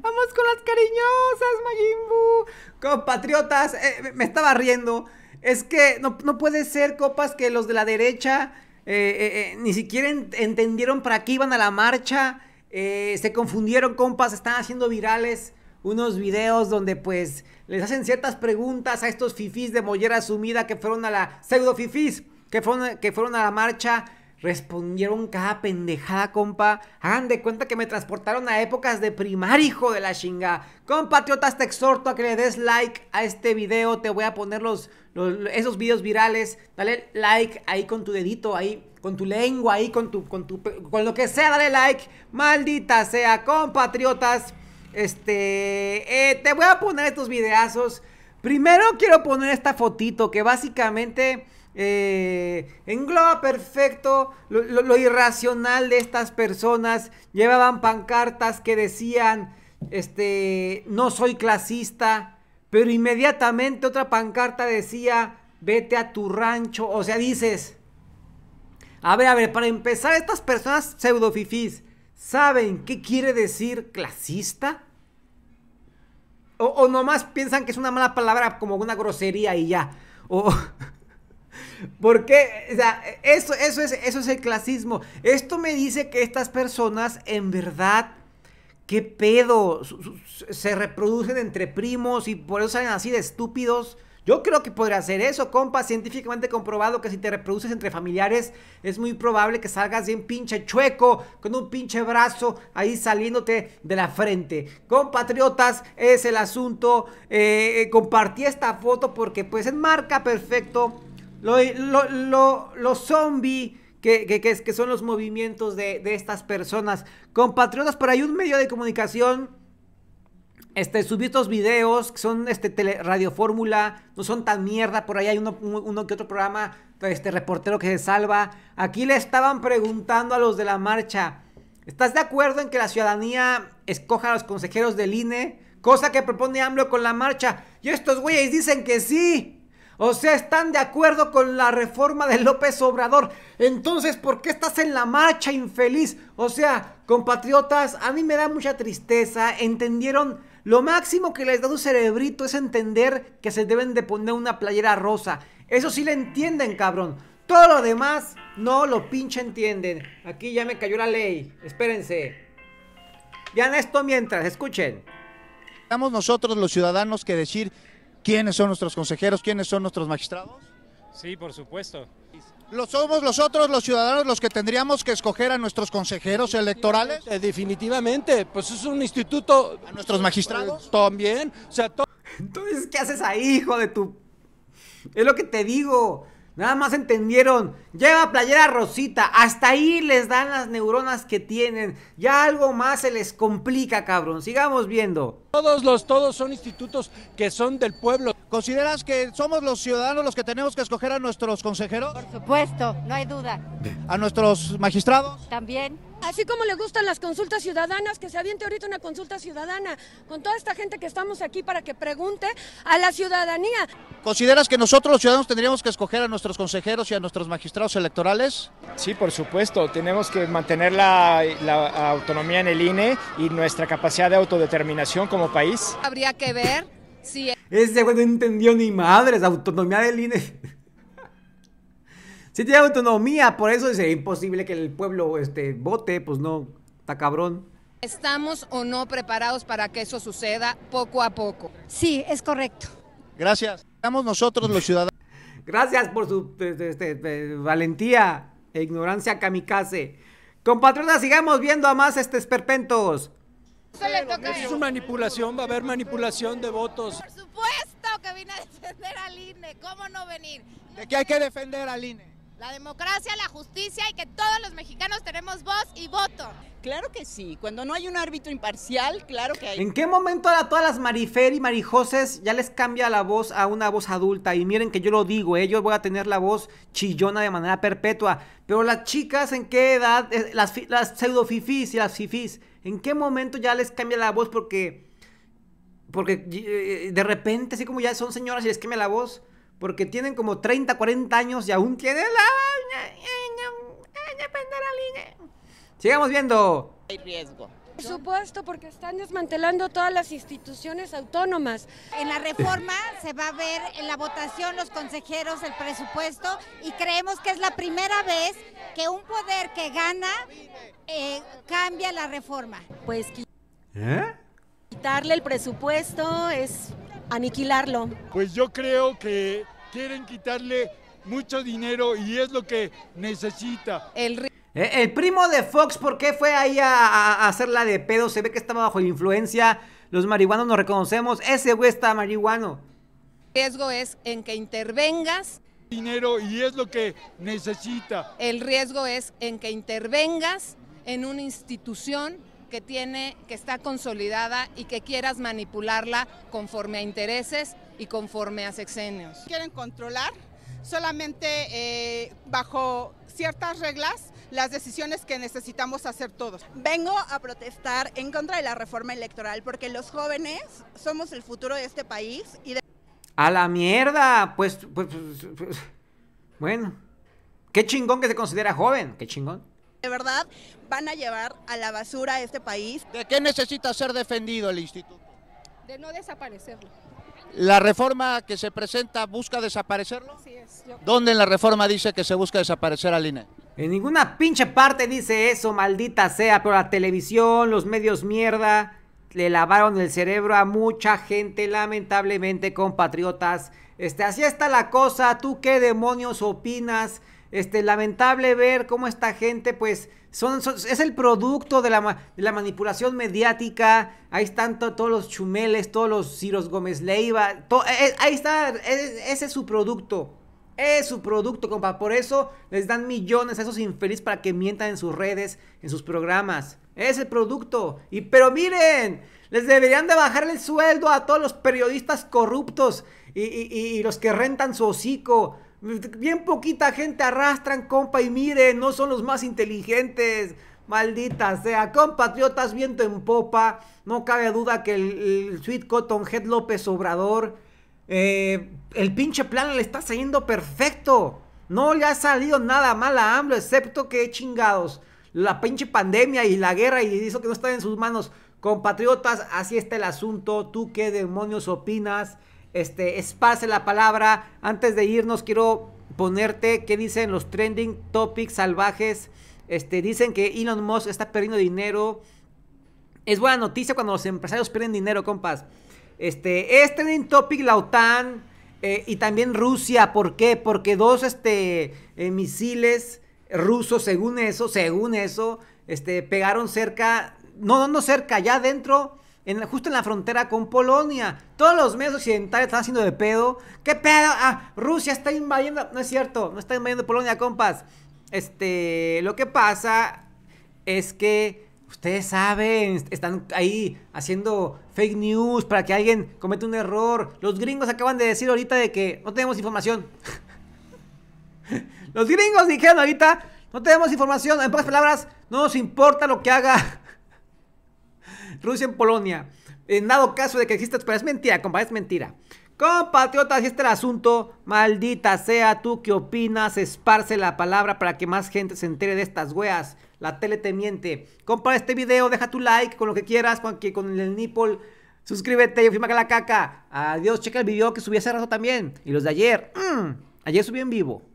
Vamos con las cariñosas, Majimbu. Compatriotas, eh, me estaba riendo. Es que no, puede ser, copas, que los de la derecha eh, eh, ni siquiera entendieron para qué iban a la marcha. se confundieron, compas, están haciendo virales unos videos donde pues les hacen ciertas preguntas a estos fifis de mollera sumida que fueron a la pseudo fifís, que fueron, que fueron a la marcha Respondieron cada pendejada, compa. Hagan de cuenta que me transportaron a épocas de primar, hijo de la chinga. Compatriotas, te exhorto a que le des like a este video. Te voy a poner los, esos videos virales. Dale like ahí con tu dedito, ahí, con tu lengua, ahí, con tu, con tu, con lo que sea, dale like. Maldita sea, compatriotas. Este, eh, te voy a poner estos videazos. Primero quiero poner esta fotito que básicamente eh, engloba perfecto lo, irracional de estas personas. Llevaban pancartas que decían, este, no soy clasista, pero inmediatamente otra pancarta decía, vete a tu rancho. O sea, dices, a ver, a ver, para empezar, estas personas pseudofifís, ¿saben qué quiere decir clasista? O, o nomás piensan que es una mala palabra como una grosería y ya. O, Porque, o sea, eso, eso, es, eso es el clasismo. Esto me dice que estas personas en verdad... ¿Qué pedo? Se reproducen entre primos y por eso salen así de estúpidos. Yo creo que podría ser eso, compa. Científicamente comprobado que si te reproduces entre familiares, es muy probable que salgas bien pinche chueco, con un pinche brazo ahí saliéndote de la frente. Compatriotas, es el asunto. Eh, eh, compartí esta foto porque pues enmarca perfecto lo, lo, lo, que, que, son los movimientos de, estas personas. Compatriotas, por ahí un medio de comunicación este, subí estos videos que son este, tele, Radio Fórmula, no son tan mierda, por ahí hay uno, uno, que otro programa, este reportero que se salva. Aquí le estaban preguntando a los de la marcha, ¿estás de acuerdo en que la ciudadanía escoja a los consejeros del INE? Cosa que propone AMLO con la marcha. Y estos güeyes dicen que sí. O sea, están de acuerdo con la reforma de López Obrador. Entonces, ¿por qué estás en la marcha infeliz? O sea, compatriotas, a mí me da mucha tristeza. ¿Entendieron? Lo máximo que les da un cerebrito es entender que se deben de poner una playera rosa. Eso sí le entienden, cabrón. Todo lo demás no lo pinche entienden. Aquí ya me cayó la ley. Espérense. Vean esto mientras, escuchen. Tenemos nosotros los ciudadanos que decir quiénes son nuestros consejeros, quiénes son nuestros magistrados? Sí, por supuesto. ¿Lo somos nosotros los ciudadanos los que tendríamos que escoger a nuestros consejeros electorales? Definitivamente, pues es un instituto... ¿A nuestros magistrados? También, o sea... Entonces, ¿qué haces ahí, hijo de tu...? Es lo que te digo, Nada más entendieron. Lleva playera rosita. Hasta ahí les dan las neuronas que tienen. Ya algo más se les complica, cabrón. Sigamos viendo. Todos los, todos son institutos que son del pueblo. ¿Consideras que somos los ciudadanos los que tenemos que escoger a nuestros consejeros? Por supuesto, no hay duda. ¿A nuestros magistrados? También. Así como le gustan las consultas ciudadanas, que se aviente ahorita una consulta ciudadana con toda esta gente que estamos aquí para que pregunte a la ciudadanía. ¿Consideras que nosotros los ciudadanos tendríamos que escoger a nuestros consejeros y a nuestros magistrados electorales? Sí, por supuesto. Tenemos que mantener la, autonomía en el INE y nuestra capacidad de autodeterminación como país. Habría que ver si... Ese güey no entendió ni madres, autonomía del INE. Si tiene autonomía, por eso es imposible que el pueblo este, vote, pues no, está cabrón. ¿Estamos o no preparados para que eso suceda poco a poco? Sí, es correcto. Gracias. Estamos nosotros los ciudadanos. Gracias por su este, este, este, valentía e ignorancia kamikaze. Compatriotas, sigamos viendo a más toca. perpentos. Es manipulación, va a haber manipulación de votos. Por supuesto que vine a defender al INE, ¿cómo no venir? ¿De qué hay que defender al INE? la democracia, la justicia y que todos los mexicanos tenemos voz y voto. Claro que sí, cuando no hay un árbitro imparcial, claro que hay. ¿En qué momento a todas las mariferi, y Marijoses ya les cambia la voz a una voz adulta? Y miren que yo lo digo, ellos ¿eh? voy a tener la voz chillona de manera perpetua. Pero las chicas, ¿en qué edad? Eh, las, las pseudo fifís y las fifís, ¿en qué momento ya les cambia la voz? Porque, porque eh, de repente, así como ya son señoras y les cambia la voz porque tienen como 30, 40 años y aún tienen la... Sigamos viendo. Hay riesgo. Por supuesto, porque están desmantelando todas las instituciones autónomas. En la reforma se va a ver en la votación los consejeros el presupuesto y creemos que es la primera vez que un poder que gana eh, cambia la reforma. Pues ¿Eh? quitarle el presupuesto es aniquilarlo. Pues yo creo que quieren quitarle mucho dinero y es lo que necesita. El, eh, primo de Fox, ¿por qué fue ahí a, hacer la de pedo? Se ve que estaba bajo influencia. Los marihuanos nos reconocemos. Ese güey está marihuano. El riesgo es en que intervengas. Dinero y es lo que necesita. El riesgo es en que intervengas en una institución que tiene, que está consolidada y que quieras manipularla conforme a intereses y conforme a sexenios. Quieren controlar solamente eh, bajo ciertas reglas las decisiones que necesitamos hacer todos. Vengo a protestar en contra de la reforma electoral porque los jóvenes somos el futuro de este país y A la mierda, pues, pues, pues, pues bueno, qué chingón que se considera joven, qué chingón de verdad van a llevar a la basura a este país. ¿De qué necesita ser defendido el instituto? De no desaparecerlo. ¿La reforma que se presenta busca desaparecerlo? Sí, es. ¿Dónde en la reforma dice que se busca desaparecer al INE? En ninguna pinche parte dice eso, maldita sea, pero la televisión, los medios mierda, le lavaron el cerebro a mucha gente, lamentablemente, compatriotas. Este, así está la cosa, ¿tú qué demonios opinas? Este, lamentable ver cómo esta gente, pues, son, es el producto de la, manipulación mediática. Ahí están todos los chumeles, todos los Ciros Gómez Leiva. Eh, eh, ahí está, ese es su producto. Es su producto, compa. Por eso les dan millones a esos infelices para que mientan en sus redes, en sus programas. Es el producto. Y pero miren, les deberían de bajar el sueldo a todos los periodistas corruptos y, y los que rentan su hocico. Bien poquita gente arrastran, compa, y miren, no son los más inteligentes. Maldita sea, compatriotas, viento en popa. No cabe duda que el, Sweet Cotton Head López Obrador, eh, el pinche plan le está saliendo perfecto. No le ha salido nada mal a AMLO, excepto que chingados. La pinche pandemia y la guerra y eso que no está en sus manos. Compatriotas, así está el asunto. ¿Tú qué demonios opinas? Este, es la palabra. Antes de irnos, quiero ponerte qué dicen los trending topics salvajes. Este, dicen que Elon Musk está perdiendo dinero. Es buena noticia cuando los empresarios pierden dinero, compas. Este, es trending topic la OTAN eh, y también Rusia. ¿Por qué? Porque dos este, eh, misiles rusos, según eso, según eso, este, pegaron cerca, no, no, no cerca, ya dentro en, justo en la frontera con Polonia. Todos los medios occidentales están haciendo de pedo. ¿Qué pedo? Ah, Rusia está invadiendo. No es cierto, no está invadiendo Polonia, compas. Este, lo que pasa es que ustedes saben, están ahí haciendo fake news para que alguien cometa un error. Los gringos acaban de decir ahorita de que no tenemos información. los gringos dijeron ahorita, no tenemos información. En pocas palabras, no nos importa lo que haga Rusia en Polonia. En dado caso de que exista, pero es mentira, compadre, es mentira. Compatriotas, este es el asunto. Maldita sea tú que opinas, esparce la palabra para que más gente se entere de estas weas. La tele te miente. Compra este video, deja tu like con lo que quieras, con, con el nipple. Suscríbete y firma que la caca. Adiós, checa el video que subí hace rato también. Y los de ayer. Mm, ayer subí en vivo.